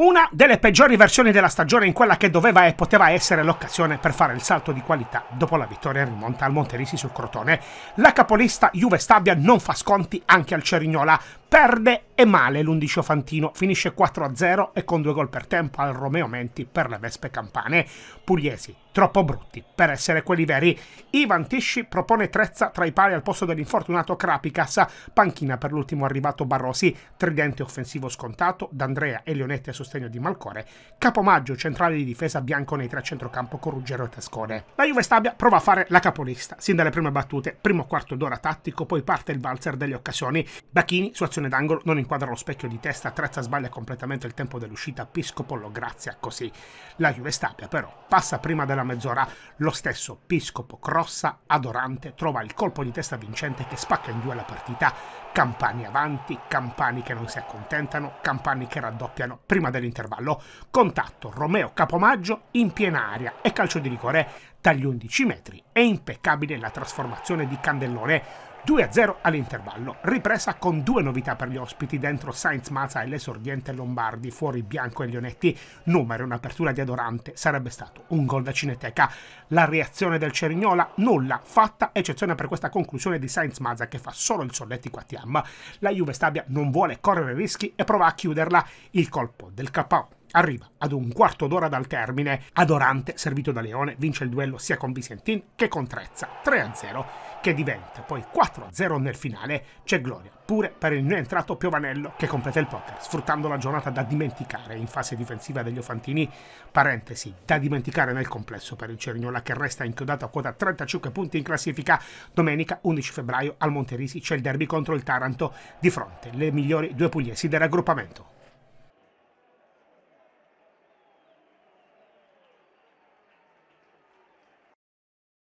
O Una delle peggiori versioni della stagione in quella che doveva e poteva essere l'occasione per fare il salto di qualità dopo la vittoria in rimonta al Monterisi sul Crotone. La capolista Juve Stabia non fa sconti anche al Cerignola, perde e male l'undicino Fantino, finisce 4-0 e con due gol per tempo al Romeo Menti per le Vespe Campane. Pugliesi, troppo brutti per essere quelli veri. Ivan Tisci propone Trezza tra i pali al posto dell'infortunato Krapicas, panchina per l'ultimo arrivato Barrosi, tridente offensivo scontato, D'Andrea e Leonetti a sostegno Antonio Di Malcore, capomaggio centrale di difesa bianco bianconetri a centrocampo con Ruggero e Tascone. La Juve Stabia prova a fare la capolista, sin dalle prime battute, primo quarto d'ora tattico, poi parte il valzer delle occasioni. Bacchini, su azione d'angolo, non inquadra lo specchio di testa, Trezza sbaglia completamente il tempo dell'uscita, Piscopo lo grazia così. La Juve Stabia però passa prima della mezz'ora, lo stesso Piscopo crossa, adorante, trova il colpo di testa vincente che spacca in due la partita, Campani avanti, campani che non si accontentano, campani che raddoppiano prima dell'intervallo. Contatto Romeo Capomaggio in piena aria e calcio di rigore dagli 11 metri è impeccabile la trasformazione di Candellone, 2-0 all'intervallo, ripresa con due novità per gli ospiti dentro Sainz Maza e l'esordiente Lombardi, fuori Bianco e Leonetti, numero un'apertura di Adorante, sarebbe stato un gol da Cineteca. La reazione del Cerignola nulla, fatta eccezione per questa conclusione di Sainz Maza che fa solo il solletico a Tiam. La Juve Stabia non vuole correre rischi e prova a chiuderla. Il colpo del KO Arriva ad un quarto d'ora dal termine, Adorante, servito da Leone, vince il duello sia con Vicentin che con Trezza, 3-0, che diventa poi 4-0 nel finale. C'è gloria pure per il entrato Piovanello, che completa il poker, sfruttando la giornata da dimenticare in fase difensiva degli Ofantini, parentesi, da dimenticare nel complesso per il Cerignola che resta inchiodato a quota 35 punti in classifica. Domenica 11 febbraio al Monterisi c'è il derby contro il Taranto, di fronte le migliori due pugliesi del raggruppamento.